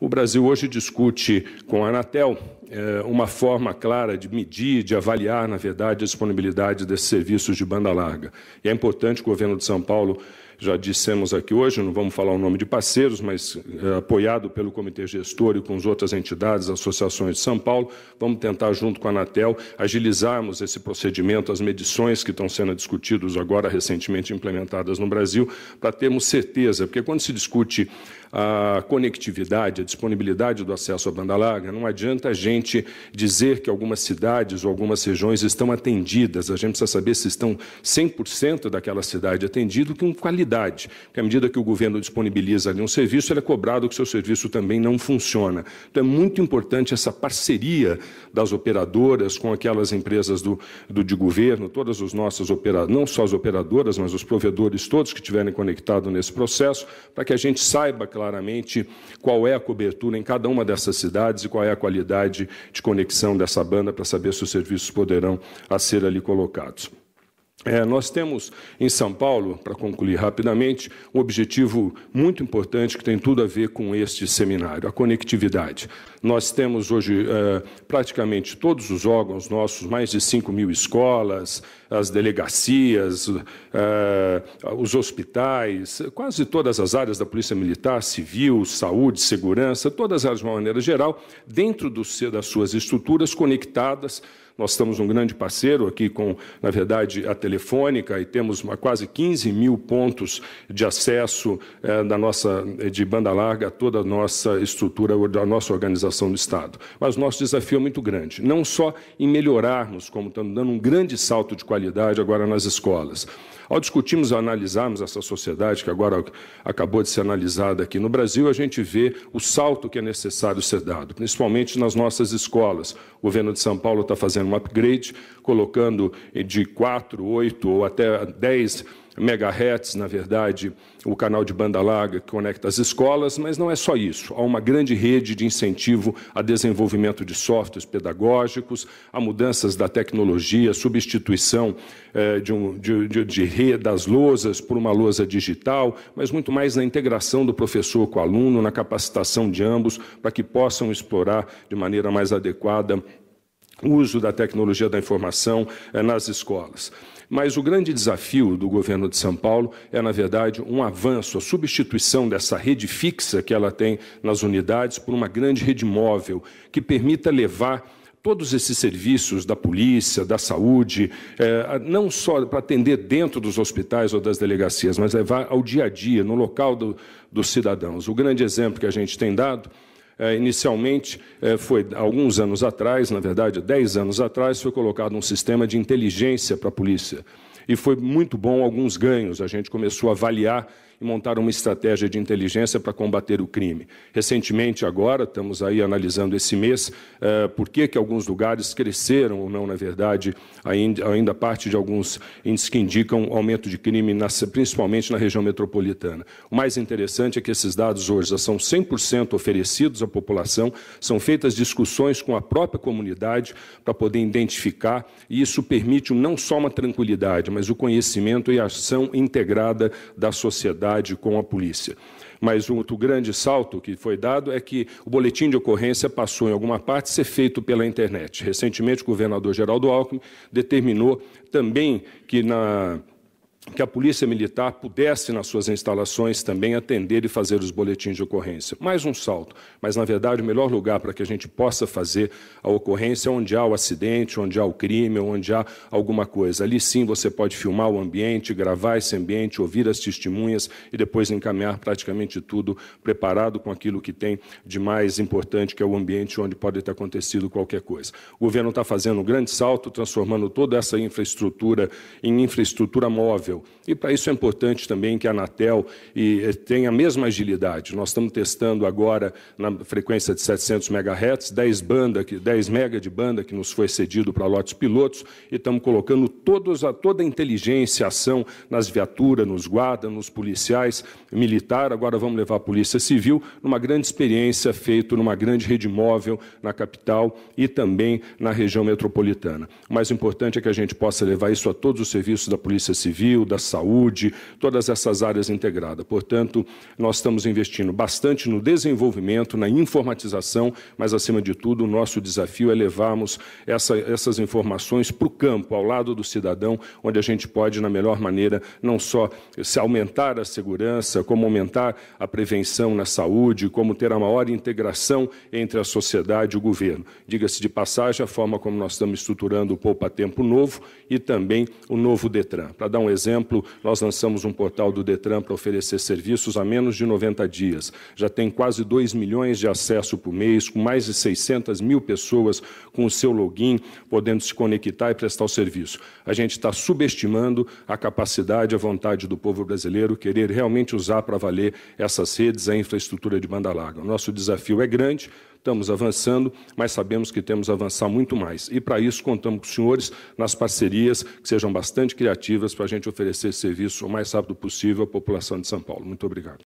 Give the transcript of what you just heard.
O Brasil hoje discute com a Anatel é, uma forma clara de medir, de avaliar, na verdade, a disponibilidade desses serviços de banda larga. E é importante que o governo de São Paulo, já dissemos aqui hoje, não vamos falar o nome de parceiros, mas é, apoiado pelo Comitê Gestor e com as outras entidades, associações de São Paulo, vamos tentar, junto com a Anatel, agilizarmos esse procedimento, as medições que estão sendo discutidas agora, recentemente implementadas no Brasil, para termos certeza, porque quando se discute a conectividade, a disponibilidade do acesso à banda larga. Não adianta a gente dizer que algumas cidades ou algumas regiões estão atendidas. A gente precisa saber se estão 100% daquela cidade atendido com é qualidade. Porque à medida que o governo disponibiliza ali um serviço, ele é cobrado que o seu serviço também não funciona. Então é muito importante essa parceria das operadoras com aquelas empresas do, do de governo, todas os nossas operadoras, não só as operadoras, mas os provedores todos que estiverem conectados nesse processo, para que a gente saiba claramente qual é a cobertura em cada uma dessas cidades e qual é a qualidade de conexão dessa banda para saber se os serviços poderão a ser ali colocados. É, nós temos em São Paulo, para concluir rapidamente, um objetivo muito importante que tem tudo a ver com este seminário, a conectividade. Nós temos hoje é, praticamente todos os órgãos nossos, mais de 5 mil escolas, as delegacias, é, os hospitais, quase todas as áreas da Polícia Militar, Civil, Saúde, Segurança, todas elas de uma maneira geral, dentro do, das suas estruturas conectadas nós estamos um grande parceiro aqui com, na verdade, a Telefônica e temos uma, quase 15 mil pontos de acesso eh, da nossa, eh, de banda larga a toda a nossa estrutura, da nossa organização do Estado. Mas o nosso desafio é muito grande, não só em melhorarmos, como estamos dando um grande salto de qualidade agora nas escolas. Ao discutirmos, analisarmos essa sociedade que agora acabou de ser analisada aqui no Brasil, a gente vê o salto que é necessário ser dado, principalmente nas nossas escolas. O governo de São Paulo está fazendo fazendo um upgrade, colocando de 4, 8 ou até 10 megahertz, na verdade, o canal de banda larga que conecta as escolas, mas não é só isso. Há uma grande rede de incentivo a desenvolvimento de softwares pedagógicos, a mudanças da tecnologia, substituição eh, de, um, de, de, de, das lousas por uma lousa digital, mas muito mais na integração do professor com o aluno, na capacitação de ambos, para que possam explorar de maneira mais adequada uso da tecnologia da informação eh, nas escolas. Mas o grande desafio do governo de São Paulo é, na verdade, um avanço, a substituição dessa rede fixa que ela tem nas unidades por uma grande rede móvel, que permita levar todos esses serviços da polícia, da saúde, eh, não só para atender dentro dos hospitais ou das delegacias, mas levar ao dia a dia, no local do, dos cidadãos. O grande exemplo que a gente tem dado é, inicialmente, é, foi alguns anos atrás, na verdade, 10 anos atrás, foi colocado um sistema de inteligência para a polícia. E foi muito bom alguns ganhos. A gente começou a avaliar e montar uma estratégia de inteligência para combater o crime. Recentemente, agora, estamos aí analisando esse mês, uh, por que, que alguns lugares cresceram ou não, na verdade, ainda, ainda parte de alguns índices que indicam aumento de crime, na, principalmente na região metropolitana. O mais interessante é que esses dados hoje já são 100% oferecidos à população, são feitas discussões com a própria comunidade para poder identificar, e isso permite não só uma tranquilidade, mas o conhecimento e a ação integrada da sociedade com a polícia. Mas um outro grande salto que foi dado é que o boletim de ocorrência passou em alguma parte a ser feito pela internet. Recentemente, o governador Geraldo Alckmin determinou também que na que a Polícia Militar pudesse, nas suas instalações, também atender e fazer os boletins de ocorrência. Mais um salto, mas, na verdade, o melhor lugar para que a gente possa fazer a ocorrência é onde há o acidente, onde há o crime, onde há alguma coisa. Ali sim você pode filmar o ambiente, gravar esse ambiente, ouvir as testemunhas e depois encaminhar praticamente tudo preparado com aquilo que tem de mais importante, que é o ambiente onde pode ter acontecido qualquer coisa. O governo está fazendo um grande salto, transformando toda essa infraestrutura em infraestrutura móvel e para isso é importante também que a Anatel eh, tenha a mesma agilidade. Nós estamos testando agora na frequência de 700 MHz, 10, banda, 10 mega de banda que nos foi cedido para lotes pilotos, e estamos colocando todos, a, toda a inteligência, a ação nas viaturas, nos guardas, nos policiais, militar, agora vamos levar a Polícia Civil, numa grande experiência feita numa grande rede móvel na capital e também na região metropolitana. O mais importante é que a gente possa levar isso a todos os serviços da Polícia Civil, da saúde, todas essas áreas integradas. Portanto, nós estamos investindo bastante no desenvolvimento, na informatização, mas, acima de tudo, o nosso desafio é levarmos essa, essas informações para o campo, ao lado do cidadão, onde a gente pode, na melhor maneira, não só se aumentar a segurança, como aumentar a prevenção na saúde, como ter a maior integração entre a sociedade e o governo. Diga-se de passagem, a forma como nós estamos estruturando o Poupa Tempo Novo e também o novo Detran. Para dar um exemplo, exemplo, nós lançamos um portal do Detran para oferecer serviços a menos de 90 dias. Já tem quase 2 milhões de acesso por mês, com mais de 600 mil pessoas com o seu login, podendo se conectar e prestar o serviço. A gente está subestimando a capacidade, a vontade do povo brasileiro querer realmente usar para valer essas redes, a infraestrutura de banda larga. O nosso desafio é grande, Estamos avançando, mas sabemos que temos a avançar muito mais. E para isso contamos com os senhores nas parcerias que sejam bastante criativas para a gente oferecer esse serviço o mais rápido possível à população de São Paulo. Muito obrigado.